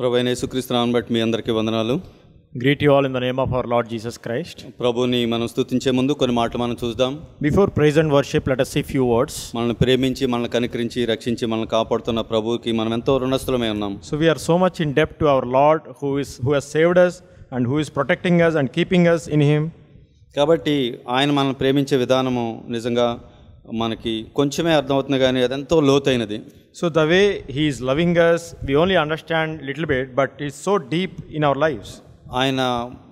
ప్రభు యేసుక్రీస్తునామని బట్టి మీ అందరికీ వందనాలు greet you all in the name of our lord Jesus Christ ప్రభుని మనం స్తుతించే ముందు కొన్ని మాటలు మనం చూద్దాం before praise and worship let us see few words మనల్ని ప్రేమించి మనల్ని కనికరించి రక్షించి మనల్ని కాపాడుతున్న ప్రభువుకి మనం ఎంతో రుణస్థులమై ఉన్నాం so we're so much in debt to our Lord who is who he's saved us and who is protecting us and keeping us in him కాబట్టి ఆయన మనల్ని ప్రేమించే విధానము నిజంగా మనకి కొంచెమే అర్థమవుతుంది కానీ అదెంతో లోతైనది so the way he is loving us we only understand little bit but is so deep in our lifes ఆయన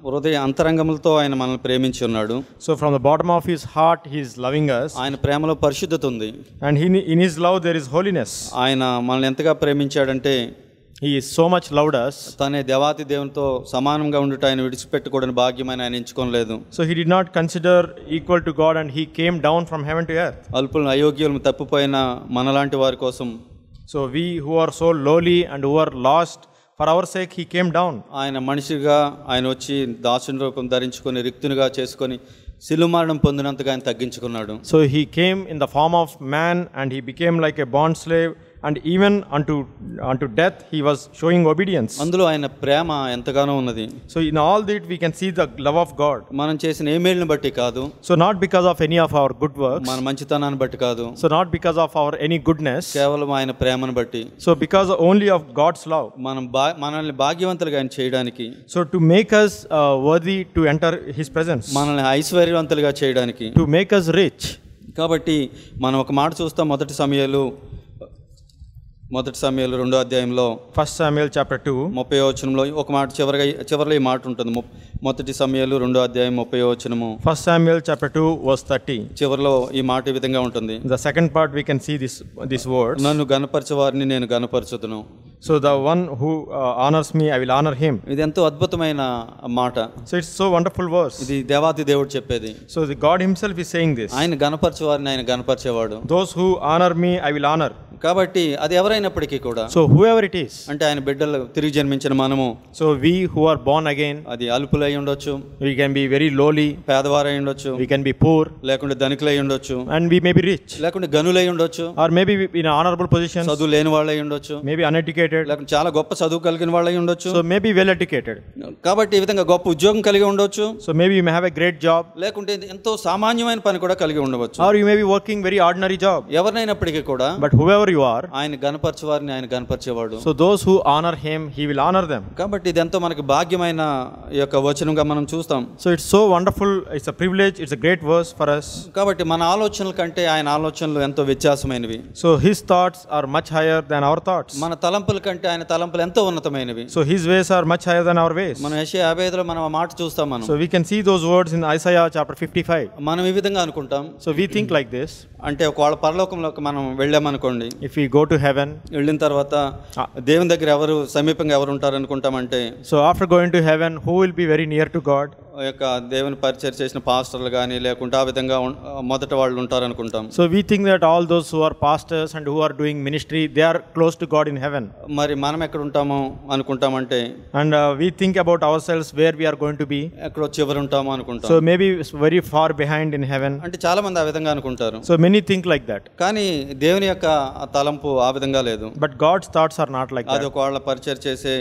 హృదయ అంతరంగములతో ఆయన మనల్ని ప్రేమించి ఉన్నాడు so from the bottom of his heart he's loving us ఆయన ప్రేమలో పరిశుద్ధత ఉంది and in his love there is holiness ఆయన మనల్ని ఎంతగా ప్రేమించాడంటే he so much loved us తనే దేవాతి దేవునితో సమానంగా ఉండుట ఆయన విడిచిపెట్టుకోవడం భాగ్యం ఆయన ఆయన ఎంచుకోలేదు so he did not consider equal to God and he came down from heaven to earth అల్పులను అయోగ్యులు తప్పిపోయిన మనలాంటి వారి కోసం so we who are so lowly and who are lost for our sake he came down ఆయన మనిషిగా ఆయన వచ్చి దాసుని రూపం ధరించుకొని రిక్తునిగా చేసుకొని సిలుమరణం పొందినంతగా ఆయన తగ్గించుకున్నాడు so he came in the form of man and he became like a bond slave and even unto unto death he was showing obedience అందులో ఆయన ప్రేమ ఎంతగానో ఉన్నది so in all this we can see the love of God మనం చేసిన ఏమేల్ని బట్టి కాదు so not because of any of our good work మన మంచితనాన్ని బట్టి కాదు so not because of our any goodness కేవలం ఆయన ప్రేమను బట్టి so because only of God's love మనం బా మనల్ని భాగ్యవంతులుగా ఆయన చేయడానికి so to make us worthy to enter his presence మనల్ని ఐశ్వర్యవంతులుగా చేయడానికి టు మేక్ అస్ రిచ్ కాబట్టి మనం ఒక మాట చూస్తాం మొదటి సమయంలో మొదటి సమయాలు రెండో అధ్యాయంలో ఫస్ట్ సమయం చాప్టర్ టూ ముప్పై వచనంలో ఒక మాట చివరిగా చివరిలో ఈ మాట ఉంటుంది మొదటి సమయాలు రెండో అధ్యాయం ముప్పై వచనము ఫస్ట్ సమయం చాప్టర్ టూ వర్స్ థర్టీ చివరిలో ఈ మాట ఈ విధంగా ఉంటుంది the second part we can see this this word నన్ను గనపరచే వారిని నేను గనపరచుదును so the one who honours me I will honour him ఇది ఎంతో అద్భుతమైన మాట so it's so wonderful verse ఇది దేవాతి దేవుడు చెప్పేది so the God himself is saying this ఆయన గణపరిచేవారిని ఆయన గణపరిచేవాడు those who honour me I will honour కాబట్టి అది ఎవరైనప్పటికీ కూడా so whoever it is అంటే ఆయన బిడ్డలు తిరిగి జన్మించిన మనము so we who are born again అది అల్పులై ఉండొచ్చు we can be very lowly పేదవారై ఉండొచ్చు వీ కెన్ బి పూర్ లేకుంటే ధనికులై ఉండొచ్చు and we may be rich లేకుంటే గనులై ఉండొచ్చు or maybe in honourable position చదువు లేని వాళ్ళై ఉండొచ్చు మేబీ అన్ఎడ్యుకేట్ ఎడ్యుకేటెడ్ లేకపోతే చాలా గొప్ప చదువు కలిగిన వాళ్ళై ఉండొచ్చు సో మేబీ వెల్ ఎడ్యుకేటెడ్ కాబట్టి ఈ విధంగా గొప్ప ఉద్యోగం కలిగి ఉండొచ్చు so maybe you may have a great job లేకుంటే ఎంతో సామాన్యమైన పని కూడా కలిగి ఉండవచ్చు or you may be working very ordinary job ఎవరినైనప్పటికీ కూడా but whoever you are ఆయన గణపరచు ఆయన గణపరిచేవాడు so those who honour him he will honour them కాబట్టి ఇది ఎంతో మనకి భాగ్యమైన యొక్క వచనంగా మనం చూస్తాం so it's so wonderful it's a privilege it's a great verse for us కాబట్టి మన ఆలోచనల కంటే ఆయన ఆలోచనలు ఎంతో వ్యత్యాసమైనవి so his thoughts are much higher than our thoughts మన తలంపుల కంటే ఆయన తలంపులు ఎంతో ఉన్నతమైనవి so his ways are much higher than our ways మనం యెషయా 55 లో మనం ఆ మాట చూస్తాం మనం so we can see those words in Isaiah chapter 55 మనం ఈ విధంగా అనుకుంటాం so we think like this అంటే ఒకవేళ పరలోకంలోకి మనం వెళ్ళాం అనుకోండి if we go to heaven వెళ్ళిన తర్వాత దేవుని దగ్గర ఎవరు సమీపంగా ఎవరు ఉంటారు అనుకుంటాం అంటే so after going to heaven who will be very near to God యొక్క దేవుని పరిచయం చేసిన పాస్టర్లు కానీ లేకుంటే ఆ విధంగా మొదట వాళ్ళు ఉంటారు అనుకుంటాం so we think that all those who are pastors and who are doing ministry they are close to God in heaven మరి మనం ఎక్కడ ఉంటాము అనుకుంటామంటే and we think about ourselves where we're going to be ఎక్కడ చివరి ఉంటాము అనుకుంటాం so maybe very far behind in heaven అంటే చాలా మంది ఆ విధంగా అనుకుంటారు so many think like that కానీ దేవుని యొక్క తలంపు ఆ విధంగా లేదు but God's thoughts are not like అది ఒకవేళ పరిచయం చేసే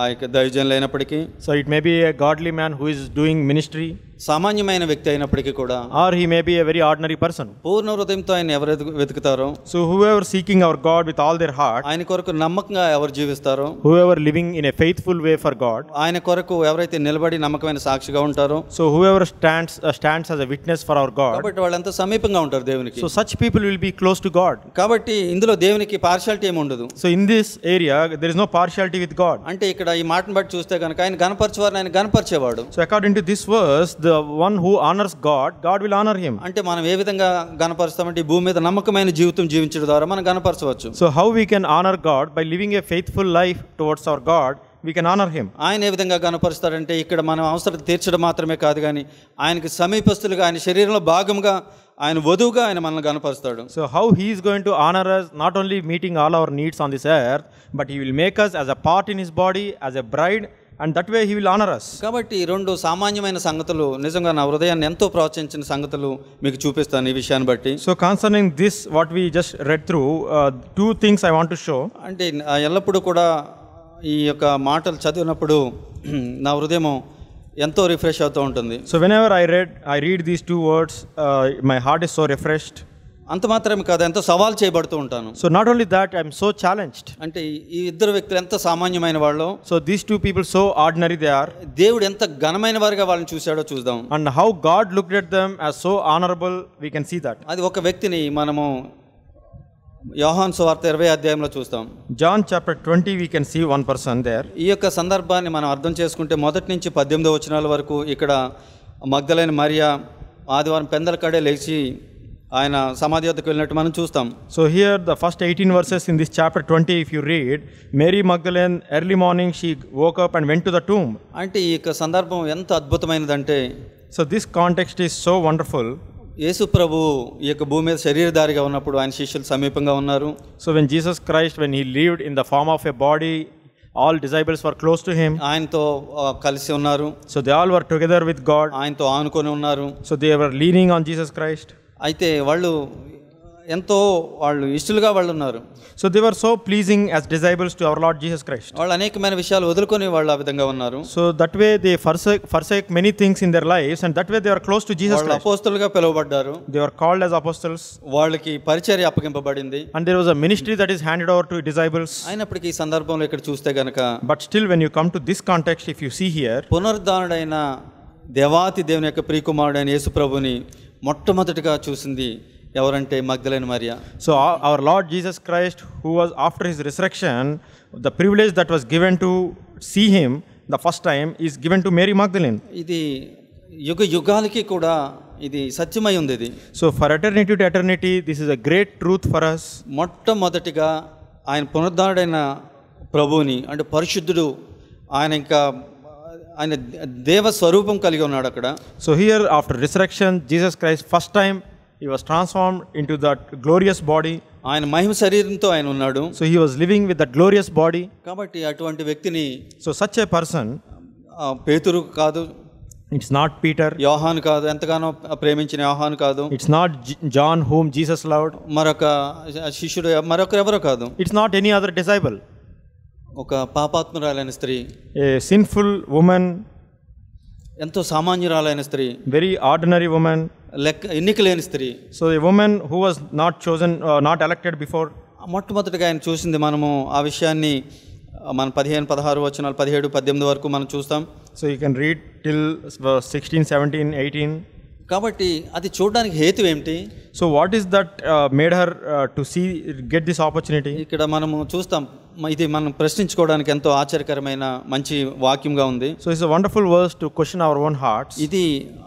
ఆ యొక్క దైవజనులు అయినప్పటికీ so it may be a godly man who is doing ministry సామాన్యమైన వ్యక్తి అయినప్పటికీ కూడా or he may be a very ordinary person పూర్ణ హృదయంతో ఆయన ఎవరు వెతుకుతారో so whoever seeking our God with all their heart ఆయన కొరకు నమ్మకంగా ఎవరు జీవిస్తారు whoever living in a faithful way for God ఆయన కొరకు ఎవరైతే నిలబడి నమ్మకమైన సాక్షిగా ఉంటారో so whoever stands stands as a witness for our God కాబట్టి వాళ్ళంతా సమీపంగా ఉంటారు దేవునికి so such people will be close to God కాబట్టి ఇందులో దేవునికి పార్షాలిటీ ఏమి ఉండదు so in this area there is no partiality with God అంటే ఇక్కడ ఈ మాటను బట్టి చూస్తే కనుక ఆయన గనపరచేవారు ఆయన గనపరిచేవాడు so according to this verse the one who honours God God will honour him అంటే మనం ఏ విధంగా ఈ భూమి మీద నమ్మకమైన జీవితం జీవించడం ద్వారా మనం గనపరచవచ్చు so how we can honour God by living a faithful life towards our God we can honour him ఆయన ఏ విధంగా కనపరుస్తాడంటే ఇక్కడ మనం అవసరం తీర్చడం మాత్రమే కాదు కానీ ఆయనకి సమీపస్తులుగా ఆయన శరీరంలో భాగంగా ఆయన వధువుగా ఆయన మనల్ని కనపరుస్తాడు so how he is going to honour us not only meeting all our needs on this earth but he will make us as a part in his body as a bride and that way he will honour us కాబట్టి రెండు సామాన్యమైన సంగతులు నిజంగా నా హృదయాన్ని ఎంతో ప్రోత్సహించిన సంగతులు మీకు చూపిస్తాను ఈ విషయాన్ని బట్టి so concerning this what we just read through two things I want to show అంటే ఎల్లప్పుడూ కూడా ఈ యొక్క మాటలు చదివినప్పుడు నా హృదయం ఎంతో రిఫ్రెష్ అవుతూ ఉంటుంది so whenever I read I read these two words my heart is so refreshed అంత మాత్రమే కాదు ఎంతో సవాల్ చేయబడుతూ ఉంటాను so not only that I'm so challenged అంటే ఈ ఇద్దరు వ్యక్తులు ఎంత సామాన్యమైన వాళ్ళు so these two people so ordinary they are దేవుడు ఎంత ఘనమైన వారిగా వాళ్ళని చూశాడో చూద్దాం and how God look at them as so honourable we can see that అది ఒక వ్యక్తిని మనము యోహాన్ సువార్త ఇరవై అధ్యాయంలో చూస్తాం John chapter twenty we can see one person there ఈ యొక్క సందర్భాన్ని మనం అర్థం చేసుకుంటే మొదటి నుంచి పద్దెనిమిదో వచనాల వరకు ఇక్కడ మగ్ధలైన మరియా ఆదివారం పెందల కడే లేచి ఆయన సమాధి వద్దకు వెళ్ళినట్టు మనం చూస్తాం so here the first eighteen verses in this chapter twenty if you read Mary Magdalene early morning she woke up and went to the tomb అంటే ఈ యొక్క సందర్భం ఎంత అద్భుతమైనదంటే so this context is so wonderful Yesu ప్రభు ఈ యొక్క భూమి మీద శరీరధారిగా ఉన్నప్పుడు ఆయన శిష్యులు సమీపంగా ఉన్నారు so when Jesus Christ when he lived in the form of a body all disciples were close to him ఆయనతో కలిసి ఉన్నారు so they all were together with God ఆయనతో ఆనుకొని ఉన్నారు so they were leaning on Jesus Christ అయితే వాళ్ళు ఎంతో వాళ్ళు ఇష్టలుగా వాళ్ళు ఉన్నారు so they so pleasing as disciples to our Lord Jesus Christ వాళ్ళు అనేకమైన విషయాలు వదులుకొని వాళ్ళు ఆ విధంగా ఉన్నారు so that way they for forsake many things in their life and that way they are close to Jesus వాళ్ళు పిలువబడ్డారు they are called as apostles వాళ్ళకి పరిచర్య అప్పగింపబడింది and there was a ministry that is handed over to disciples అయినప్పటికీ ఈ సందర్భంలో ఇక్కడ చూస్తే గనక but still when you come to this context if you see here పునరుద్ధానుడైన దేవాతి దేవుని యొక్క ప్రియకుమారుడైన యేసుప్రభుని మొట్టమొదటిగా చూసింది ఎవరంటే మగ్ధులైన Mariya so our Lord Jesus Christ who was after his resurrection the privilege that was given to see him the first time is given to Mary మగ్ధులైన్ ఇది యుగ యుగాలకి కూడా ఇది సత్యమై ఉంది ఇది so for eternity to eternity this is a great truth for us మొట్టమొదటిగా ఆయన పునరుద్ధారుడైన ప్రభువుని అంటే పరిశుద్ధుడు ఆయన ఇంకా ఆయన దేవ స్వరూపం కలిగి ఉన్నాడు అక్కడ so here after resurrection Jesus Christ first time he was transform into that glorious body ఆయన మహిమ శరీరంతో ఆయన ఉన్నాడు so he was living with that glorious body కాబట్టి అటువంటి వ్యక్తిని సో సచ్ ఏ పర్సన్ పేతురు కాదు ఇట్స్ నాట్ పీటర్ యోహాన్ కాదు ఎంతగానో ప్రేమించిన యోహాన్ కాదు it's not John whom Jesus loved మరొక శిష్యుడు మరొకరు ఎవరో కాదు it's not any other disciple ఒక పాపాత్మరాలైన స్త్రీ ఏ సిన్ఫుల్ ఉమెన్ ఎంతో సామాన్యురాలైన స్త్రీ వెరీ ఆర్డినరీ ఉమెన్ లెక్క ఎన్నిక లేని స్త్రీ so the woman who was not chosen not elected before మొట్టమొదటిగా ఆయన చూసింది మనము ఆ విషయాన్ని మన పదిహేను పదహారు వచనాలు పదిహేడు పద్దెనిమిది వరకు మనం చూస్తాం so you can read till sixteen seventeen eighteen కాబట్టి అది చూడడానికి హేతు ఏమిటి so what is that made her to see get this opportunity ఇక్కడ మనము చూస్తాం ఇది మనం ప్రశ్నించుకోవడానికి ఎంతో ఆశ్చర్యకరమైన మంచి వాక్యంగా ఉంది so it's wonderful verse to question our own heart ఇది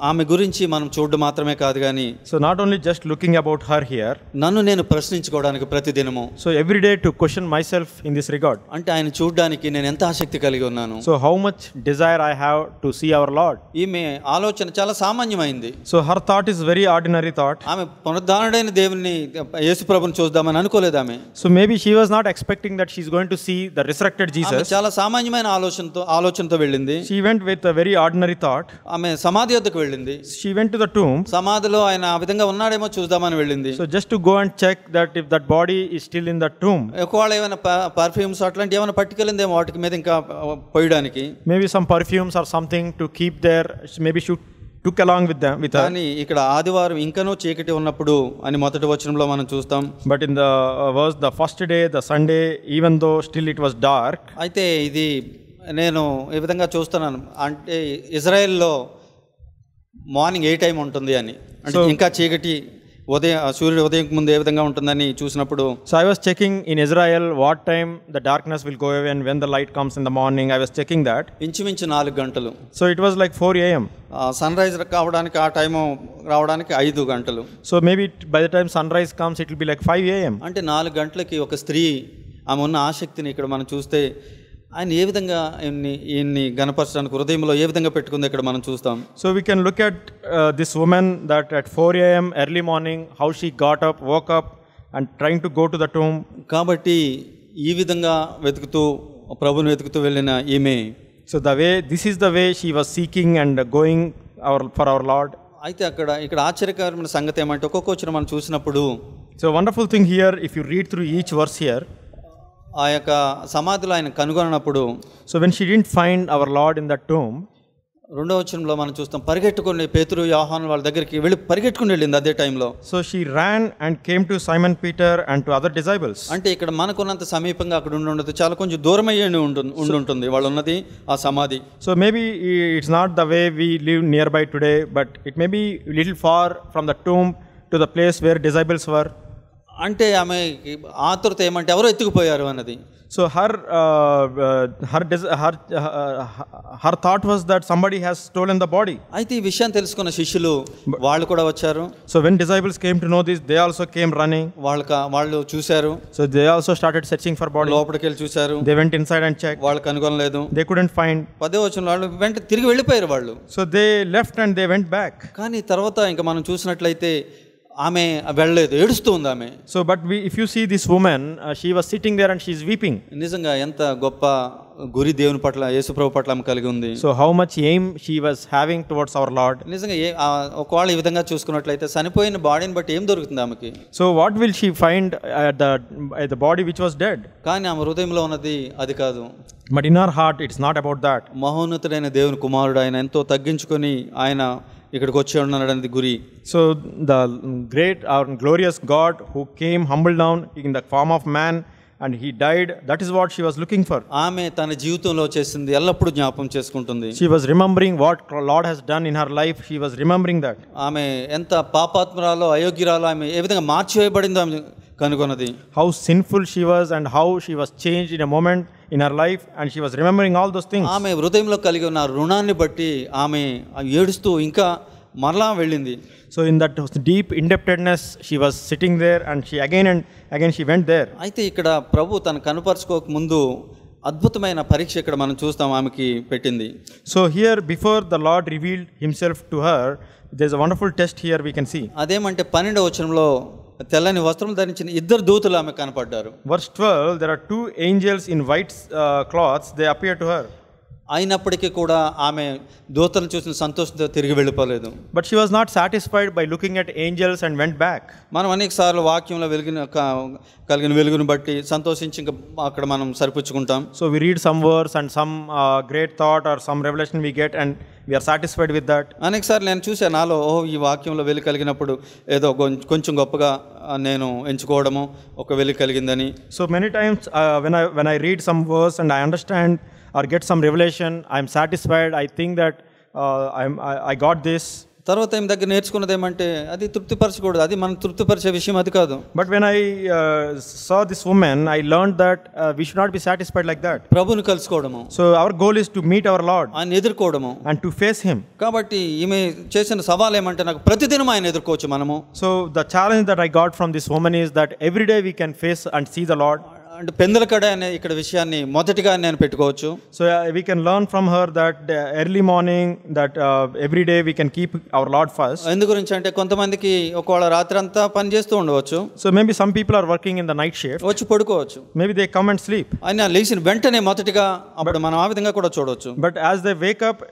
ఆమె గురించి మనం చూడడం మాత్రమే కాదు కానీ so not only just looking about her here నన్ను నేను ప్రశ్నించుకోవడానికి ప్రతి దినము so every day to question myself in this record అంటే ఆయన చూడడానికి నేను ఎంత ఆసక్తి కలిగి ఉన్నాను so how much desire I have to see our Lord ఈమె ఆలోచన చాలా సామాన్యమైంది so her thought is very ordinary thought ఆమె పునరుద్ధానుడైన దేవుని యేసు ప్రభుని చూద్దామని అనుకోలేదు ఆమె so maybe she was not expecting that she is going to see the resurrected Jesus. చాలా సామాన్యమైన ఆలోచనతో ఆలోచనతో వెళ్ళింది. She went with a very ordinary thought. ఆమె సమాధి వద్దకు వెళ్ళింది. She went to the tomb. సమాధిలో ఆయన ఆ విధంగా ఉన్నాడేమో చూద్దామని వెళ్ళింది. So just to go and check that if that body is still in the tomb. ఒకవేళ ఏమైనా పర్ఫ్యూమ్స్ అట్లాంటి ఏమైనా పట్టుకెళ్ళిందేమో వాటికి మీద ఇంకా పోయడానికి. Maybe some perfumes or something to keep there. Maybe should took along with with అని ఇక్కడ ఆదివారం ఇంకనూ చీకటి ఉన్నప్పుడు అని మొదటి వచనంలో మనం చూస్తాం but in the verse the first day the Sunday even though still it was dark అయితే ఇది నేను ఈ విధంగా చూస్తున్నాను అంటే ఇజ్రాయెల్లో మార్నింగ్ ఏ టైం ఉంటుంది అని అంటే ఇంకా చీకటి ఉదయం సూర్యుడు ఉదయం ముందు ఏ విధంగా ఉంటుందని చూసినప్పుడు so I was checking in Israel what time the darkness will go and when the light comes in the morning I was checking that ఇంచుమించు నాలుగు గంటలు so it was like four AM sunrise కావడానికి ఆ time రావడానికి ఐదు గంటలు so maybe by the time sunrise comes it will be like five AM అంటే నాలుగు గంటలకి ఒక స్త్రీ ఆమె ఉన్న ఆసక్తిని ఇక్కడ మనం చూస్తే ఆయన ఏ విధంగా ఆయన్ని ఈయన్ని గణపరచడానికి హృదయంలో ఏ విధంగా పెట్టుకుంది ఇక్కడ మనం చూస్తాం so we can look at this woman that at four AM early morning how she got up walk up and trying to go to that home కాబట్టి ఈ విధంగా వెతుకుతూ ప్రభుని వెతుకుతూ వెళ్ళిన ఈమె so the way this is the way she was seeking and going our for our Lord అయితే అక్కడ ఇక్కడ ఆశ్చర్యకరమైన సంగతి ఏమంటే ఒక్కొక్క వచ్చిన మనం చూసినప్పుడు so wonderful thing here if you read through each verse here ఆ యొక్క సమాధిలో ఆయన కనుగొనప్పుడు so when she didn't find our Lord in that tomb రెండో వచనంలో మనం చూస్తాం పరిగెట్టుకుని పేతురు యోహాన్ వాళ్ళ దగ్గరికి వెళ్ళి పరిగెట్టుకుని వెళ్ళింది అదే టైంలో so she ran and came to Simon Peter and to other disciples అంటే ఇక్కడ మనకున్నంత సమీపంగా అక్కడ ఉండి ఉండదు చాలా కొంచెం దూరం అయ్యి ఉండి ఉంటుంది వాళ్ళు ఉన్నది ఆ సమాధి so maybe it's not the way we live near by today but it may be little far from the tomb to the place where disciples were అంటే ఆమె ఆతురత ఏమంటే ఎవరో ఎత్తుకుపోయారు అన్నది so her her dis her her thought was that somebody has in the body అయితే ఈ విషయం తెలుసుకున్న శిష్యులు వాళ్ళు కూడా వచ్చారు so when disciples came to know this they also came running వాళ్ళక వాళ్ళు చూశారు so they also started searching for body లోపలికి వెళ్ళి చూశారు they went inside and check వాళ్ళు కనుగొనలేదు దే కుడెంట్ ఫైండ్ పదే వచ్చిన వాళ్ళు వెంట తిరిగి వెళ్ళిపోయారు వాళ్ళు so they left and they went back కానీ తర్వాత ఇంకా మనం చూసినట్లయితే ఆమె వెళ్ళలేదు ఏడుస్తూ ఉంది ఆమె so but we if you see this woman she was sitting there and she weeping నిజంగా ఎంత గొప్ప గురి దేవుని పట్ల యేసుప్రభు పట్ల ఆమె కలిగి ఉంది so how much aim she was having towards our Lord నిజంగా ఏ ఒకవేళ ఈ విధంగా చూసుకున్నట్లయితే చనిపోయిన బాడీని బట్టి ఏం దొరుకుతుంది ఆమెకి so what will she find the the body which was dead కానీ ఆమె హృదయంలో ఉన్నది అది కాదు but in our heart it's not about that మహోన్నతుడైన దేవుని కుమారుడు ఆయన ఎంతో తగ్గించుకొని ఆయన ఇక్కడికి వచ్చి ఉన్నాడనేది గురి so the great or glorious God who came humble down in the form of man and he died that is what she was looking for ఆమె తన జీవితంలో చేసింది ఎల్లప్పుడూ జ్ఞాపం చేసుకుంటుంది she was remembering what Lord he's done in her life she was remembering that ఆమె ఎంత పాపాత్మరాలో అయోగ్యరాలో ఆమె ఏ విధంగా మార్చివేయబడిందో ఆమె కనుగొన్నది how sinful she was and how she was change in a moment in her life and she was remembering all those thing ఆమె హృదయంలో కలిగి ఉన్న రుణాన్ని బట్టి ఆమె ఏడుస్తూ ఇంకా మరలా వెళ్ళింది so in that deep indebtedness she was sitting there and she again and again she went there అయితే ఇక్కడ ప్రభు తను కనుపరుచుకోక ముందు అద్భుతమైన పరీక్ష ఇక్కడ మనం చూస్తాం ఆమెకి పెట్టింది so here before the Lord revealed himself to her there's wonderful test here we can see అదేమంటే పన్నెండవ వచనంలో తెల్లని వస్త్రం ధరించిన ఇద్దరు దూతులు ఆమె కనపడ్డారు verse twelve there are two angels in white clothes they appear to her అయినప్పటికీ కూడా ఆమె దూతలను చూసిన సంతోషంతో తిరిగి వెళ్ళిపోలేదు but she was not satisfied by looking at angels and went back మనం అనేక సార్లు వాక్యంలో వెలిగిన కలిగిన వెలుగును బట్టి సంతోషించి ఇంకా అక్కడ మనం సరిపుచ్చుకుంటాం so we read some verse and some great thought or some revolution we get and we are satisfied with that అనేక సార్లు నేను చూసాను నాలో ఓహో ఈ వాక్యంలో వెలి కలిగినప్పుడు ఏదో కొంచెం గొప్పగా నేను ఎంచుకోవడము ఒక వెలి కలిగిందని so many times when I when I read some verse and I understand or get some revolution I'm satisfied I think that I I'm, I, తర్వాత ఏం దగ్గర నేర్చుకున్నది ఏమంటే అది తృప్తిపరచకూడదు అది మనం తృప్తిపరిచే విషయం అది కాదు but when I saw this woman I learn that we should not be satisfied like that ప్రభుని కలుసుకోవడము so our goal is to meet our Lord ఆయన ఎదుర్కోవడము అండ్ టు ఫేస్ హిమ్ కాబట్టి ఈమె చేసిన సవాల్ ఏమంటే నాకు ప్రతిదినం ఆయన ఎదుర్కోవచ్చు మనము so the challenge that I got from this woman is that every day we can face and see the lord and కడ అనే ఇక్కడ విషయాన్ని మొదటిగా నేను పెట్టుకోవచ్చు so we can learn from her that early morning that every day we can keep our lord first ఎందు గురించి అంటే కొంతమందికి ఒకవేళ రాత్రి అంతా పని చేస్తూ ఉండవచ్చు so maybe some people are working in the night shift వచ్చి పడుకోవచ్చు maybe they come and sleep అయినా లేచిన వెంటనే మొదటిగా అప్పుడు మనం ఆ విధంగా కూడా చూడవచ్చు but as they wake up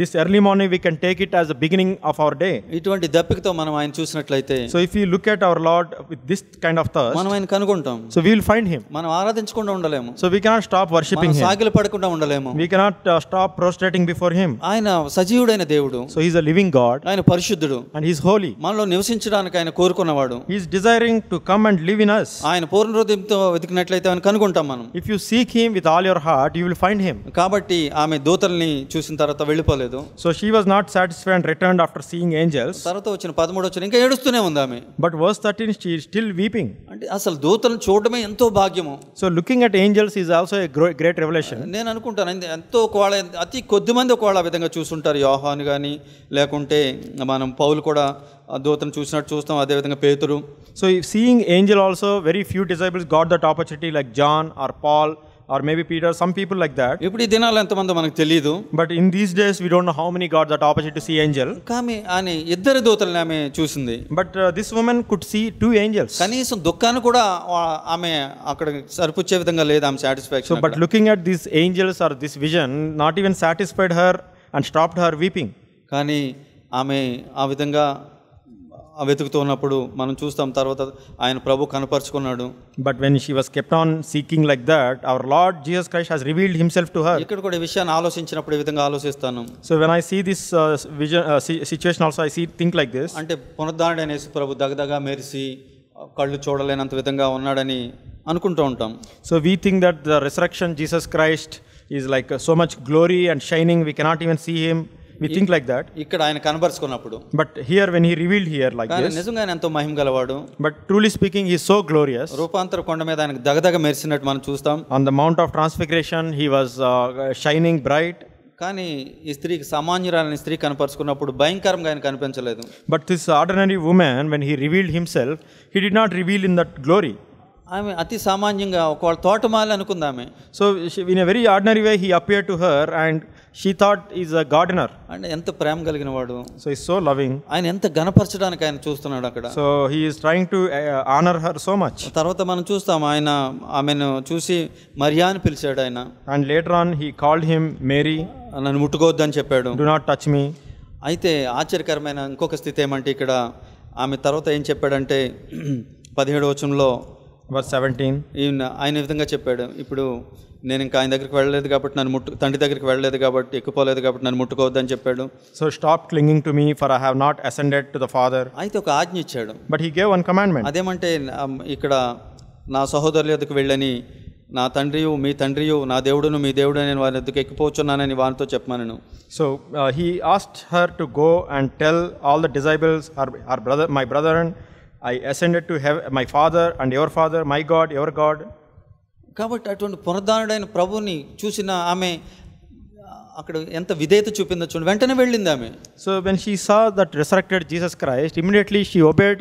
this early morning we can take it as a beginning of our day ఇటువంటి దప్పికతో మనం ఆయన చూసినట్లయితే so if you look at our lord with this kind of thirst మనం ఆయన కనుగొంటాం so we will find him మనం ఆరాధించకుండా ఉండలేము so we cannot stop worshipping him సాగిల పడకుండా ఉండలేము we cannot stop prostrating before him ఆయన సజీవుడైన దేవుడు so he is a living god ఆయన పరిశుద్ధుడు అండ్ హి ఇస్ హోలీ మనలో నివసించడానికి ఆయన కోరుకున్నవాడు he is desiring to come and live in us ఆయన పూర్ణ హృదయంతో వెతికినట్లయితే ఆయన కనుగొంటాం మనం if you seek him with all your heart you will find him కాబట్టి ఆమె దూతల్ని చూసిన తర్వాత వెళ్ళిపోలేదు so she was not satisfied and return after seeing angels తర్వాత వచ్చిన పదమూడు వచ్చిన ఇంకా ఏడుస్తూనే ఉంది ఆమె but verse thirteen still weeping అంటే అసలు దూతలను చూడడమే ఎంతో భాగ్యం భాగ్యము so looking at angels is also great revelation నేను అనుకుంటాను ఎంతో ఒకవేళ అతి కొద్ది మంది ఒకవేళ ఆ విధంగా చూసుంటారు యోహాన్ కానీ లేకుంటే మనం పౌలు కూడా దూతను చూసినట్టు చూస్తాం అదేవిధంగా Peturu so seeing angel also very few disciples got that opportunity like John or Paul or maybe Peter, some people like that. ఇప్పుడు ఈ దినాలు ఎంతమంది మనకు తెలియదు But in these days, we don't know how many got that opportunity to see angel. కానీ ఆమె ఇద్దరు దూతలను ఆమె చూసింది But uh, this woman could see two angels. కనీసం దుఃఖాన్ని కూడా ఆ- ఆమె అక్కడ సరిపుచ్చే విధంగా లేదు ఆమె satisfaction So, but looking at these angels or this vision, not even satisfied her and stopped her weeping. కానీ ఆమె ఆ విధంగా వెతుకుతున్నప్పుడు మనం చూస్తాం తర్వాత ఆయన ప్రభు కనపరుచుకున్నాడు but when she was kept on seeking like that our lord Jesus Christ has revealed himself to her ఇక్కడ కూడా ఈ విషయాన్ని ఆలోచించినప్పుడు ఈ విధంగా ఆలోచిస్తాను so when I see this vision situation also I see think like this అంటే పునరుద్ధరణ అనేసి ప్రభు దగదగా మెరిసి కళ్ళు చూడలేనంత విధంగా ఉన్నాడని అనుకుంటూ ఉంటాం so we think that the resurrection Jesus Christ is like so much glory and shining we cannot even see him we think like that ఇక్కడ ఆయన కనబరుచుకున్నప్పుడు but here when he revealed here like నిజంగా ఆయన ఎంతో మహిమ గలవాడు but truly speaking he so glorious రూపాంతర కొండ మీద ఆయనకు దగదగ మెరిసినట్టు మనం చూస్తాం on the mount of transfiguration he was shining bright కానీ ఈ స్త్రీకి సామాన్యురాలని స్త్రీ కనపరుచుకున్నప్పుడు భయంకరంగా ఆయన కనిపించలేదు but this ordinary woman when he revealed himself he did not reveal in that glory ఆమె అతి సామాన్యంగా ఒకవేళ తోటమాలి అనుకుందామె so in a very ordinary way he appear to her and she thought is a gardener అండ్ ఎంత ప్రేమ కలిగిన వాడు సో ఇస్ సో లవింగ్ ఆయన ఎంత గణపరచడానికి ఆయన చూస్తున్నాడు అక్కడ so he is trying to honour her so much తర్వాత మనం చూస్తాం ఆయన ఆమెను చూసి మరియా అని పిలిచాడు ఆయన and later on he called him Mary నన్ను ముట్టుకోవద్దని చెప్పాడు డూ నాట్ టచ్ మీ అయితే ఆశ్చర్యకరమైన ఇంకొక స్థితి ఏమంటే ఇక్కడ ఆమె తర్వాత ఏం చెప్పాడంటే పదిహేడు వచనంలో వర్స్ సెవెంటీన్ ఈవెన్ ఆయన విధంగా చెప్పాడు ఇప్పుడు నేను ఇంకా ఆయన దగ్గరికి వెళ్ళలేదు కాబట్టి నన్ను ముట్టు తండ్రి దగ్గరికి వెళ్ళలేదు కాబట్టి ఎక్కుపోలేదు కాబట్టి నన్ను ముట్టుకోవద్దని చెప్పాడు so stop clinging to me for I have not ascended to the father అయితే ఒక ఆజ్ఞ ఇచ్చాడు but he gave one commandment అదేమంటే ఇక్కడ నా సహోదరుల యొద్దకు వెళ్ళని నా తండ్రియు మీ తండ్రియు నా దేవుడును మీ దేవుడు నేను వారి ఎద్దుకు ఎక్కిపోతున్నానని వారితో చెప్పాను so he asked her to go and tell all the disciples our our brother my brother and I ascended to heaven my father and your father my god your god కాబట్టి అటువంటి పునర్ధానుడైన ప్రభుని చూసిన ఆమె అక్కడ ఎంత విధేయత చూపిందో చూడండి వెంటనే వెళ్ళింది ఆమె so when she saw that resurrected Jesus Christ immediately she obeyed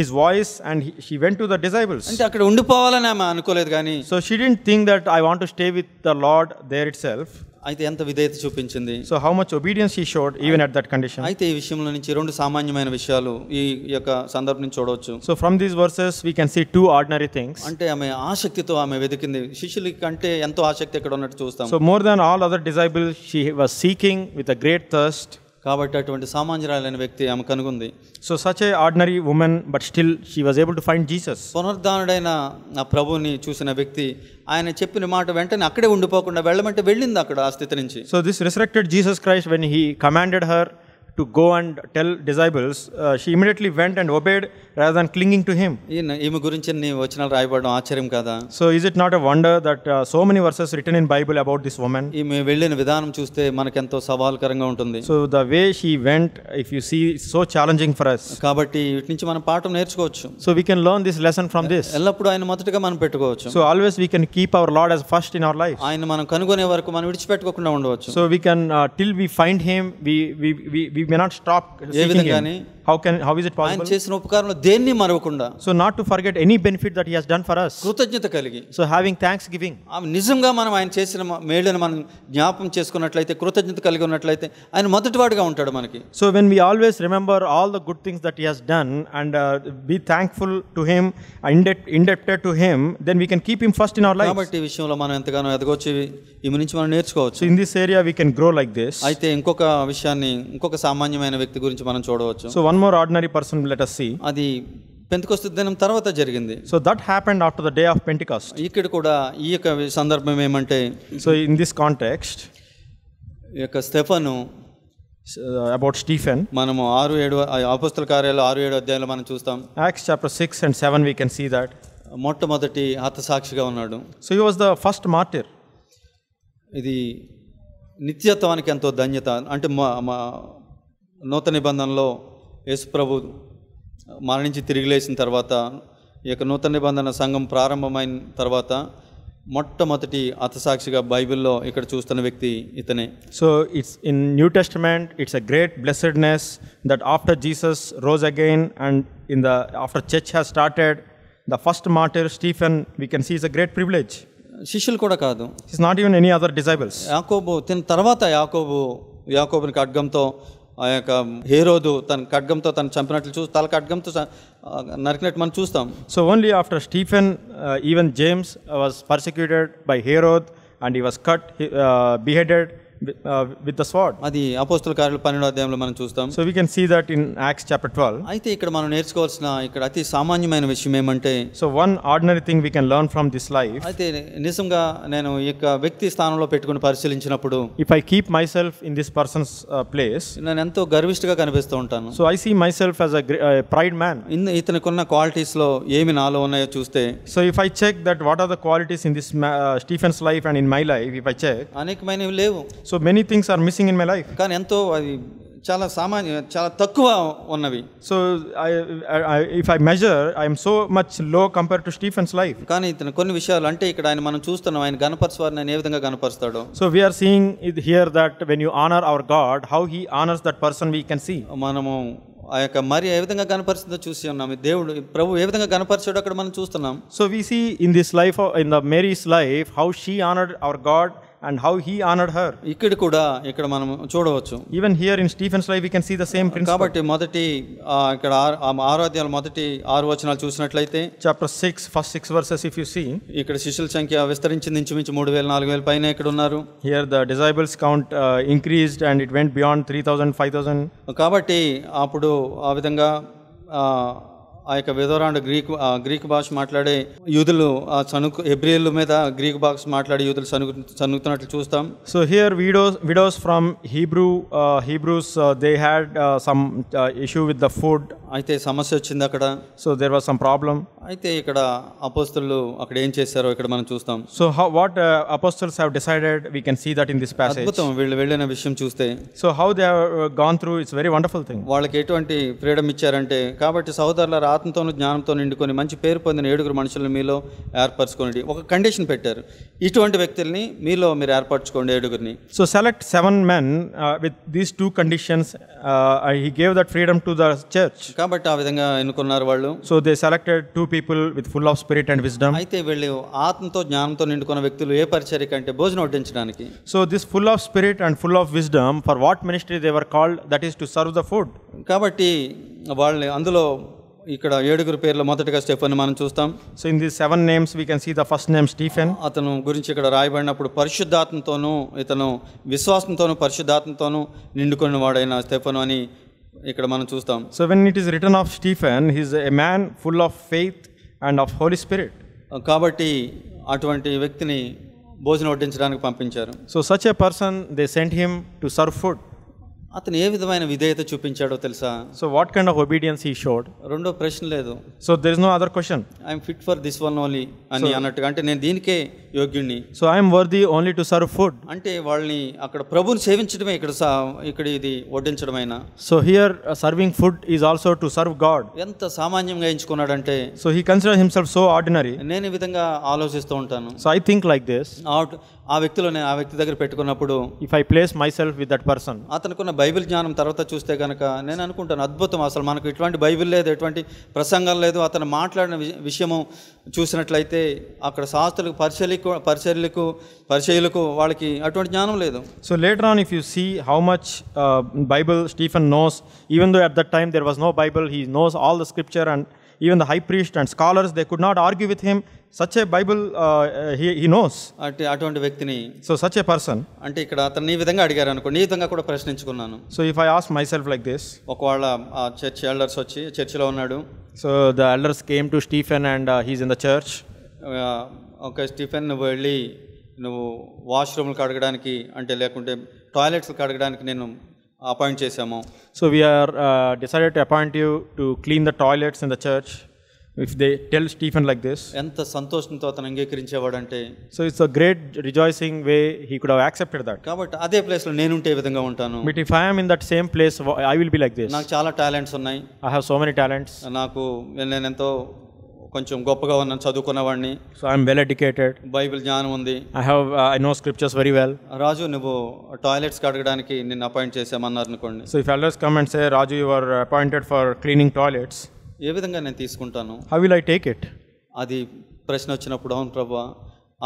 his voice and she went to the disciples అంటే అక్కడ ఉండిపోవాలని ఆమె అనుకోలేదు కానీ so she didn't think that I want to stay with the lord there itself అయితే ఎంత విధేయత చూపించింది సో హౌ మచ్ ఒబీడియన్స్ ఈ showed even at that condition అయితే ఈ విషయంలో నుంచి రెండు సామాన్యమైన విషయాలు ఈ యొక్క సందర్భం నుంచి చూడవచ్చు so from these verses we can see two ordinary things అంటే ఆమె ఆసక్తితో ఆమె వెతికింది శిష్యులకి అంటే ఎంతో ఆసక్తి ఇక్కడ ఉన్నట్టు చూస్తాం so more than all other disciple she was seeking with a great thirst కాబట్టి అటువంటి సామాన్యురాలైన వ్యక్తి ఆమె కనుగొంది so such a ordinary woman but still she was able to find Jesus పునర్ధానుడైన ఆ ప్రభుని చూసిన వ్యక్తి ఆయన చెప్పిన మాట వెంటనే అక్కడే ఉండిపోకుండా వెళ్ళమంటే వెళ్ళింది అక్కడ ఆ స్థితి నుంచి so this resurrected Jesus Christ when he commanded her to go and tell disciples, uh, she immediately went and obeyed rather than clinging to ఈమె గురించి నీ వచ్చిన రాయబడడం ఆశ్చర్యం కదా so is it not a wonder that so many verses return in Bible about this woman ఈమె వెళ్ళిన విధానం చూస్తే మనకెంతో సవాల్కరంగా ఉంటుంది so the way she went if you see so challenging for us కాబట్టి వీటి నుంచి మనం పాఠం నేర్చుకోవచ్చు so we can learn this lesson from this ఎల్లప్పుడూ ఆయన మొదటగా మనం పెట్టుకోవచ్చు so always we can keep our lord as first in our life ఆయన మనం కనుగొనే వరకు మనం విడిచిపెట్టుకోకుండా ఉండవచ్చు so we can till we find him we we we it may not stop. ఏ విధంగానే how can how is it possible ఆయన చేసిన ఉపకారం దేన్ని మరవకుండా so not to forget any benefit that he has done for us కృతజ్ఞత కలిగి so having thanks giving నిజంగా మనం ఆయన చేసిన మేలును మనం జ్ఞాపం చేసుకున్నట్లయితే కృతజ్ఞత కలిగి ఉన్నట్లయితే ఆయన మొదటివాడిగా ఉంటాడు మనకి so when we always remember all the good things that he has done and be thankful to him indebted to him then we can keep him first in our life కాబట్టి విషయంలో మనం ఎంతగానో ఎదగొచ్చు ఈ నుంచి మనం నేర్చుకోవచ్చు in this area we can grow like this అయితే ఇంకొక విషయాన్ని ఇంకొక సామాన్యమైన వ్యక్తి గురించి మనం చూడవచ్చు so one more ordinary person let us అది పెంతకొస్తు దినం తర్వాత జరిగింది so that happened after the day of Pentecost ఇక్కడ కూడా ఈ యొక్క సందర్భం ఏమంటే సో ఇన్ దిస్ కాంటెక్స్ట్ ఈ యొక్క స్టెఫను అబౌట్ స్టీఫెన్ uh, మనము ఆరు ఏడు అపస్తుల కార్యాలు ఆరు ఏడు అధ్యాయులు మనం చూస్తాం acts chapter six and seven we can see that మొట్టమొదటి హతసాక్షిగా ఉన్నాడు so he was the first martyr ఇది నిత్యత్వానికి ఎంతో ధన్యత అంటే మా నూతన నిబంధనలో యేసుప్రభు మరణించి తిరిగి లేచిన తర్వాత ఈ యొక్క నూతన నిబంధన సంఘం ప్రారంభమైన తర్వాత మొట్టమొదటి అతసాక్షిగా బైబిల్లో ఇక్కడ చూస్తున్న వ్యక్తి ఇతనే so it's in new testament it's a great blessedness that after Jesus rose again and in the after church has started the first martyr Stephen we can is a great privilege శిష్యులు కూడా కాదు it's not even any other disciples Yakobu తిన తర్వాత యాకోబు యాకోబుని అడ్గంతో ఆ యొక్క హేరోదు తన ఖడ్గంతో తను చంపినట్లు చూ తల ఖడ్గంతో నరికినట్టు మనం చూస్తాం so only after Stephen even James was persecuted by Herod and he was cut beheaded with the sword అది అపోస్తుల కార్యాలు పన్నెండు అధ్యాయంలో మనం చూస్తాం so we can see that in acts chapter twelve అయితే ఇక్కడ మనం నేర్చుకోవాల్సిన ఇక్కడ అతి సామాన్యమైన విషయం ఏమంటే so one ordinary thing we can learn from this life అయితే నిజంగా నేను ఈ యొక్క వ్యక్తి స్థానంలో పెట్టుకుని పరిశీలించినప్పుడు if I keep my myself in this persons place నేను ఎంతో గర్విష్ఠగా కనిపిస్తూ ఉంటాను so I see my self as pride man ఇతనికున్న క్వాలిటీస్ లో ఏమి నాలో ఉన్నాయో చూస్తే so if I check that what are the qualities in this Stephen's life and in my life if I check అనేకమైనవి లేవు so many things are missing in my life కానీ ఎంతో అది చాలా సామాన్య చాలా తక్కువ ఉన్నవి so if I measure I'm so much లో కంపేర్ టు స్టీఫెన్స్ లైఫ్ కానీ ఇతను కొన్ని విషయాలు అంటే ఇక్కడ ఆయన మనం చూస్తున్నాం ఆయన గణపరచువారిని ఆయన ఏ విధంగా గణపరుస్తాడు so we're seeing it here that when you honour our god how he honours that person we can see మనము ఆ యొక్క మరి ఏ విధంగా కనపరుస్తుందో చూసి ఉన్నాం దేవుడు ప్రభు ఏ విధంగా కనపరిచాడు అక్కడ మనం చూస్తున్నాం so we see in this life in the Mary's life how she honoured our god and how he honoured her ఇక్కడ కూడా ఇక్కడ మనం చూడవచ్చు even here in Stephen's life we can see the same principle కాబట్టి మొదటి ఇక్కడ ఆరు అధ్యాయాలు మొదటి ఆరు వచనాలు చూసినట్లయితే chapter six first six verses if you see ఇక్కడ శిష్యుల సంఖ్య విస్తరించింది ఇంచుమించు మూడు వేల నాలుగు వేల పైన ఇక్కడ ఉన్నారు here the disciples count increased and it went beyond three thousand five thousand కాబట్టి అప్పుడు ఆ విధంగా ఆ యొక్క విధవరాండు గ్రీక్ గ్రీక్ భాష మాట్లాడే యూదులు ఆ చనుకు ఎబ్రియల్ మీద గ్రీక్ భాష మాట్లాడే యూదులు చనుకు చనుకుతున్నట్లు చూస్తాం so here widows widows from Hebrew Hebrews they had some issue with the food అయితే సమస్య వచ్చింది అక్కడ so there was some problem అయితే ఇక్కడ అపోస్తులు అక్కడ ఏం చేశారో ఇక్కడ మనం చూస్తాం so what apostles have decided we can see that in this passage అద్భుతం వీళ్ళు వెళ్ళిన విషయం చూస్తే so how they have gone through it's very wonderful thing వాళ్ళకి ఎటువంటి ఫ్రీడమ్ ఇచ్చారంటే కాబట్టి సహోదరుల ఆత్మతోనూ జ్ఞానంతో నిండుకొని మంచి పేరు పొందిన ఏడుగురు మనుషులను మీలో ఏర్పరచుకోండి ఒక కండిషన్ పెట్టారు ఇటువంటి వ్యక్తుల్ని మీలో మీరు ఏర్పరచుకోండి ఏడుగురిని so select seven men with these two conditions I gave that freedom to the church కాబట్టి ఆ విధంగా ఎన్నుకున్నారు వాళ్ళు so they selected two people with full of spirit and wisdom అయితే వీళ్ళు ఆత్మతో జ్ఞానంతో నిండుకున్న వ్యక్తులు ఏ పరిచర్యకంటే అంటే భోజనం వడ్డించడానికి so this full of spirit and full of wisdom for what ministry they were called that is to serve the food కాబట్టి వాళ్ళని అందులో ఇక్కడ ఏడుగురు పేర్లు మొదటగా స్టెఫన్ మనం చూస్తాం so in the seven names we can see the first name Stephen అతను గురించి ఇక్కడ రాయబడినప్పుడు పరిశుద్ధాత్మతోనూ ఇతను విశ్వాసంతోను పరిశుద్ధాత్మతోనూ నిండుకున్న వాడైన స్టెఫెన్ అని ఇక్కడ మనం చూస్తాం so when it is written of Stephen he's a man full of faith and of holy spirit కాబట్టి అటువంటి వ్యక్తిని భోజనం వడ్డించడానికి పంపించారు so such a person they sent him to serve food అతను ఏ విధమైన విధేయత చూపించాడో తెలుసా so what kind of obedience ఈ షోడ్ రెండో ప్రశ్న లేదు so there is no other question I'm fit for this one only అని అన్నట్టుగా అంటే నేను దీనికే యోగ్యుణ్ణి so I'm worthy only to serve food అంటే వాళ్ళని అక్కడ ప్రభుని సేవించడమే ఇక్కడ ఇక్కడ ఇది వడ్డించడమైన so here serving food is also to serve God ఎంత సామాన్యంగా ఎంచుకున్నాడంటే so he consider himself so ordinary నేను ఈ విధంగా ఆలోచిస్తూ ఉంటాను so I think like this ఆ వ్యక్తిలో నేను ఆ వ్యక్తి దగ్గర పెట్టుకున్నప్పుడు if I place myself with that person అతనుకున్న బైబిల్ జ్ఞానం తర్వాత చూస్తే కనుక నేను అనుకుంటాను అద్భుతం అసలు మనకు ఇటువంటి బైబిల్ లేదు ఎటువంటి ప్రసంగం లేదు అతను మాట్లాడిన విషయము చూసినట్లయితే అక్కడ శాస్త్రులకు పరిశీలికు పరిశీలకు పరిచయులకు వాళ్ళకి అటువంటి జ్ఞానం లేదు so later on if you see how much Bible Stephen knows even though at that time there was no Bible he knows all the scripture and even the high priest and scholars, they could not argue with him. Such a Bible he knows అంటే అటువంటి వ్యక్తిని so such ఏ person అంటే ఇక్కడ అతను ఈ విధంగా అడిగారు అనుకో నీ విధంగా కూడా ప్రశ్నించుకున్నాను so if I ask myself like this ఒకవేళ ఆ చర్చ్ ఎల్డర్స్ వచ్చి చర్చిలో ఉన్నాడు so the elders came to Stephen and he's in the church okay Stephen నువ్వు వెళ్ళి నువ్వు వాష్రూమ్లు కడగడానికి అంటే లేకుంటే టాయిలెట్స్ కడగడానికి నేను అపాయింట్ చేశాము so we're decided to appoint you to clean the toilets in the church if they tell Stephen like this ఎంత సంతోషంతో అతను అంగీకరించేవాడు అంటే so it's a great rejoicing way he could have accepted that కాబట్టి అదే place లో నేను ఉంటే విధంగా ఉంటాను but if I in that same place I will be like this నాకు చాలా టాలెంట్స్ ఉన్నాయి I have so many talents నాకు నేను ఎంతో కొంచెం గొప్పగా ఉన్నాను చదువుకున్నవాడిని so I'm well educated Bible జ్ఞానం ఉంది I have I know scriptures very well Raju నువ్వు టాయిలెట్స్కి అడగడానికి నిన్ను అపాయింట్ చేసామన్నారు అనుకోండి so if elders comments hey Raju you are appointed for cleaning toilets ఏ విధంగా నేను తీసుకుంటాను how will I take it అది ప్రశ్న వచ్చినప్పుడు అవును ప్రభా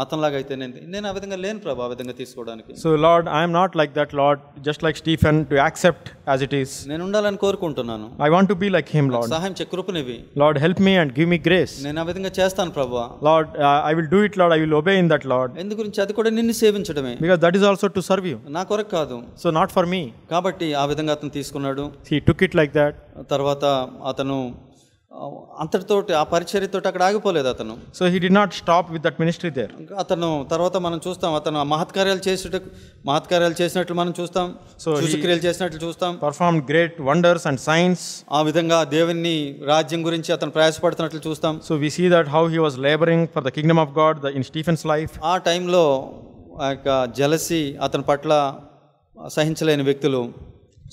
అతనిలాగా అయితే నేను నేను ఆ విధంగా లేను ప్రభు ఆ విధంగా తీసుకోవడానికి so Lord I'm not like that Lord just like Stephen to accept as it is నేను ఉండాలని కోరుకుంటున్నాను I want to be like him Lord సహాయం చే కృపనివి Lord help me and give me grace నేను ఆ విధంగా చేస్తాను ప్రభు Lord I will do it Lord I will obey in that Lord ఎందు గురించి అది కూడా నిన్ను సేవించడమే because that is also to serve you నా కొరకు కాదు సో నాట్ ఫర్ మీ కాబట్టి ఆ విధంగా అతను తీసుకున్నాడు he took it like that తర్వాత అతను అంతటితోటి ఆ పరిచర్యతోటి అక్కడ ఆగిపోలేదు అతను so he did not stop with that ministry there అతను తర్వాత మనం చూస్తాం అతను మహత్కార్యాలు చేసేట మహత్కార్యాలు చేసినట్లు మనం చూస్తాం సో క్రియలు చేసినట్లు చూస్తాం perform great wonders and signs ఆ విధంగా దేవుని రాజ్యం గురించి అతను ప్రయాసపడుతున్నట్లు చూస్తాం so we see that how he was laboring for the kingdom of God the in Stephen's life ఆ టైంలో ఆ యొక్క జలసి అతని పట్ల సహించలేని వ్యక్తులు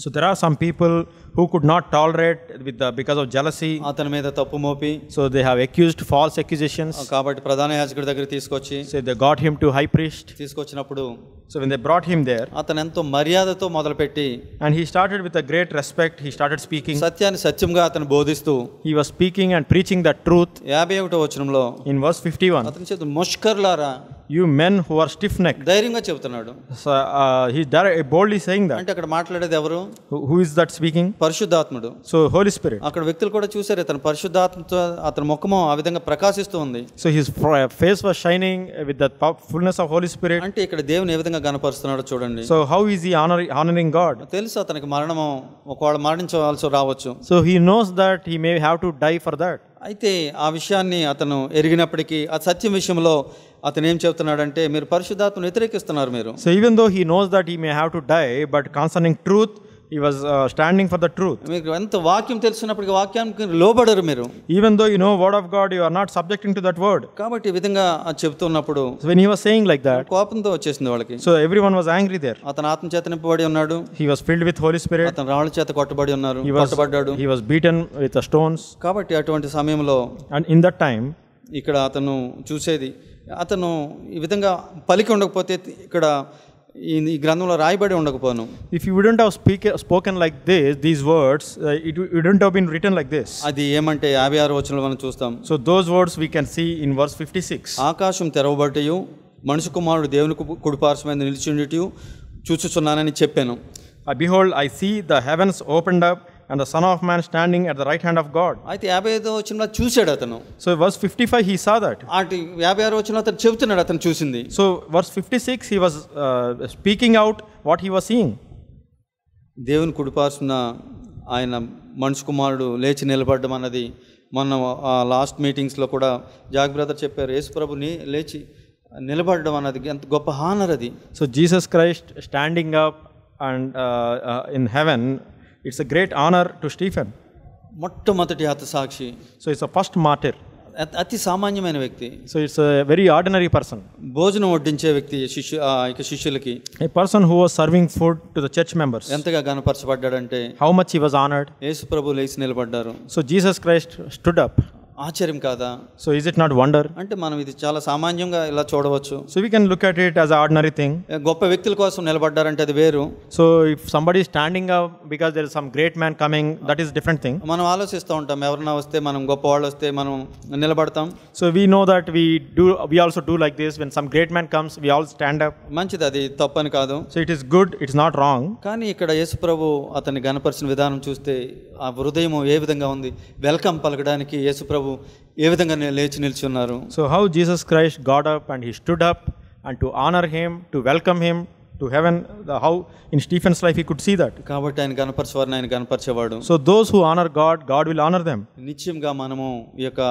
so there are some people who could not tolerate with the because of jealousy అతని మీద తప్పు మోపి so they have accused false accusations కాబట్టి ప్రధాన యాజకుడి దగ్గర తీసుకొచ్చి so they got him to high priest తీసుకొచ్చినప్పుడు so when they brought him there అతను ఎంతో మర్యాదతో మొదలుపెట్టి and he started with a great respect he started speaking సత్యాన్ని సత్యంగా అతను బోధిస్తూ he was speaking and preaching the truth 51వ వచనంలో in verse 51 అతని చేత ముష్కర్లారా you men who are stiff neck ధైర్యంగా చెబుతున్నాడు హీ బోల్డ్ ఈ సెయింగ్ అంటే అక్కడ మాట్లాడేది ఎవరు హూ ఇస్ దట్ స్పీకింగ్ పరిశుద్ధాత్ముడు సో హోలీ స్పిరిట్ అక్కడ వ్యక్తులు కూడా చూశారు అతను పరిశుద్ధాత్మతో అతని ముఖము ఆ విధంగా ప్రకాశిస్తూ ఉంది so his face was shining with that fullness of holy spirit అంటే ఇక్కడ దేవుని ఏ విధంగా కనపరుస్తున్నాడో చూడండి so how is he honour honouring God తెలుసు అతనికి మరణము ఒకవేళ మరణించవలసి రావచ్చు so he knows that he may have to die for that అయితే ఆ విషయాన్ని అతను ఎరిగినప్పటికీ ఆ సత్యం విషయంలో అతను ఏం చెప్తున్నాడంటే మీరు పరిశుద్ధాత్మను వ్యతిరేకిస్తున్నారు మీరు so even though he knows that he may have to die but concerning truth he was standing for the truth మీకు ఎంత వాక్యం తెలిసినప్పటికీ వాక్యానికి లోబడరు మీరు even though you know word of God you are not subjecting to that word కాబట్టి ఈ విధంగా చెప్తున్నప్పుడు when he was saying like that కోపంతో వచ్చేసింది వాళ్ళకి so everyone was angry there అతను ఆత్మ చేత నింపబడి ఉన్నాడు he was filled with holy spirit అతను రాళ్ళ చేత కొట్టబడి ఉన్నారు కొట్టబడ్డాడు he was beaten with stones కాబట్టి అటువంటి సమయంలో అండ్ ఇన్ దట్ టైం ఇక్కడ అతను చూసేది అతను ఈ విధంగా పలికి ఉండకపోతే ఇక్కడ ఈ గ్రంథంలో రాయబడి ఉండకపోను if you don't have speak spoken like this these words it you don't have been written like this అది ఏమంటే యాభై ఆరు వచనంలో మనం చూస్తాం so those words we can see in verse fifty six ఆకాశం తెరవబట్టయు మనుషు కుమారుడు దేవుని కుడిపార్శ్వ మీద నిలిచిండుటూ చూచుచున్నానని చెప్పాను behold I see the heavens opened up and the Son of Man standing at the right hand of God. అయితే యాభై ఐదో వచ్చిన చూశాడు అతను So verse 55 he saw that. అటు యాభై ఆరు వచ్చిన అతను చెబుతున్నాడు అతను చూసింది so verse fifty six was uh, speaking out what he was seeing. దేవుని కుడిపార్చున ఆయన మనిషి కుమారుడు లేచి నిలబడడం అన్నది మన లాస్ట్ మీటింగ్స్లో కూడా జాగ్ బ్రదర్ చెప్పారు యేసుప్రభుని లేచి నిలబడడం అన్నది ఎంత గొప్ప హానర్ అది so Jesus Christ standing up and in heaven it's a great honour to Stephen మొట్టమొదటి హతసాక్షి so it's a first martyr అతి సామాన్యమైన వ్యక్తి so it's very ordinary person భోజనం వడ్డించే వ్యక్తి శిష్యు ఇక శిష్యులకి a person who was serving food to the church members ఎంతగా గనపరచబడ్డాడంటే how much he was honoured యేసు ప్రభు లేచి నిలబడ్డారు so Jesus Christ stood up up ఆశ్చర్యం కాదా so is it not wonder అంటే మనం ఇది చాలా సామాన్యంగా ఇలా చూడవచ్చు so we can look at it as ordinary thing గొప్ప వ్యక్తుల కోసం నిలబడ్డారంటే అది వేరు so if somebody standing up because is some great man coming that is different thing మనం ఆలోచిస్తూ ఉంటాం ఎవరైనా వస్తే మనం గొప్ప వాళ్ళు వస్తే మనం నిలబడతాం so we know that we do we also do like this when some great man comes we all stand up మంచిది అది తప్పని కాదు so it is good it's not wrong కానీ ఇక్కడ యేసు ప్రభు అతన్ని గనపరిచిన విధానం చూస్తే ఆ హృదయం ఏ విధంగా ఉంది వెల్కమ్ పలకడానికి యేసు ప్రభు ప్రభు ఏ విధంగా లేచి నిల్చున్నారు so how Jesus Christ got up and he stood up and to honour him to welcome him to heaven the how in Stephen's life he could see that కాబట్టి ఆయన కనపరచేవారిని ఆయన కనపరిచేవాడు so those who honour God God will honour them నిశ్చయంగా మనము ఈ యొక్క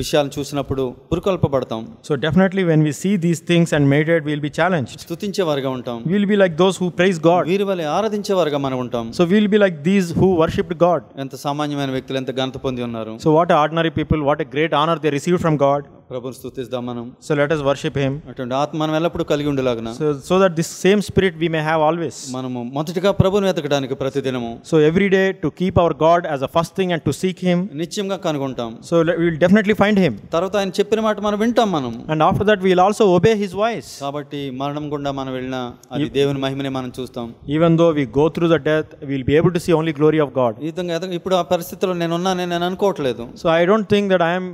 విషయాలను చూసినప్పుడు పురుకొల్పబడతాం so definitely when we see these things and meditate will be challenge స్తుతించే వారిగా ఉంటాం will be like those who praise God వీరి వల్ల ఆరాధించే వారుగా మనం ఉంటాం so will be like these who worshipped God ఎంత సామాన్యమైన వ్యక్తులు ఎంత ఘనత పొంది ఉన్నారు so what ordinary people what a great honour they receive from God ప్రభుని స్థుతిస్తాం మనం so let us worship him అటువంటి ఆత్మ మనం ఎల్లప్పుడూ కలిగి ఉండలాగన so so that this same spirit we may have always మనము మొదటిగా ప్రభుని వెతకడానికి ప్రతిదినము so every day to keep our God as a first thing and to seek him నిశ్చయంగా కనుగొంటాం so we will definitely find him తర్వాత ఆయన చెప్పిన మాట మనం వింటాం మనం and after that we will also obey his voice కాబట్టి మరణం గుండా మనం వెళ్ళినా అది దేవుని మహిమనే మనం చూస్తాం even though we go through the death we will be able to see only glory of God ఇప్పుడు ఆ పరిస్థితిలో నేను ఉన్నానని నేను అనుకోవట్లేదు so I don't think that I'm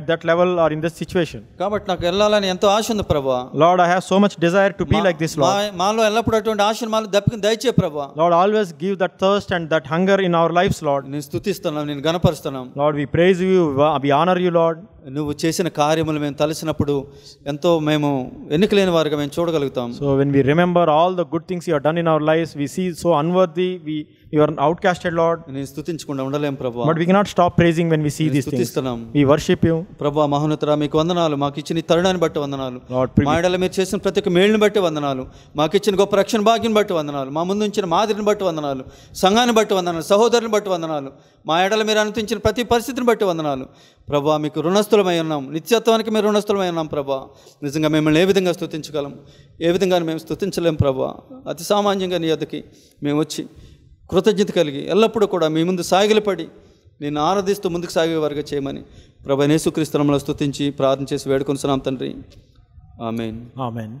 at that level or in this situation కాబట్టి నాకు వెళ్ళాలని ఎంతో ఆశ ఉంది ప్రభా Lord I have so much desire to be like this Lord మాలో ఎల్లప్పుడూ అటువంటి ఆశ మాలో దప్పికి దయచే ప్రభా Lord always give that thirst and that hunger in our lives Lord నేను స్తుతిస్తున్నాను నేను గణపరుస్తున్నాను Lord we praise you we honour you Lord నువ్వు చేసిన కార్యములు మేము తలసినప్పుడు ఎంతో మేము ఎన్నికలేని వారిగా మేము చూడగలుగుతాం so when we remember all the good things your done in our life we see so unworthy we your outcasted Lord నేను స్థుతించకుండా ఉండలేం ప్రభు but we not stop praising when we see this స్థుతిస్తున్నాం we worship you ప్రభు మహోన్నతరా మీకు వందనాలు మాకు ఇచ్చిన తరుణాన్ని బట్టి వందనాలు మా ఎడల మీరు చేసిన ప్రతి ఒక్క మేలుని బట్టి వందనాలు మాకు ఇచ్చిన గొప్ప రక్షణ భాగ్యం బట్టి వందనాలు మా ముందుంచిన మాదిరిని బట్టి వందనాలు సంఘాన్ని బట్టి వందనాలు సహోదరుని బట్టి వందనాలు మా ఎడల మీరు అనుతించిన ప్రతి పరిస్థితిని బట్టి వందనాలు ప్రభా మీకు రుణస్థులమై ఉన్నాం నిత్యత్వానికి మేము రుణస్థులమై ఉన్నాం ప్రభా నిజంగా మిమ్మల్ని ఏ విధంగా స్థుతించగలం ఏ విధంగా మేము స్థుతించలేం ప్రభా అతి సామాన్యంగా నీ అద్దకి మేము వచ్చి కృతజ్ఞత కలిగి ఎల్లప్పుడూ కూడా మీ ముందు సాగిలపడి నేను ఆరాధిస్తూ ముందుకు సాగే వరకు చేయమని ప్రభా నేసుక్రీస్తనంలో స్థుతించి ప్రార్థన చేసి వేడుకొనిస్తున్నాం తండ్రి ఆమెన్ ఆమెన్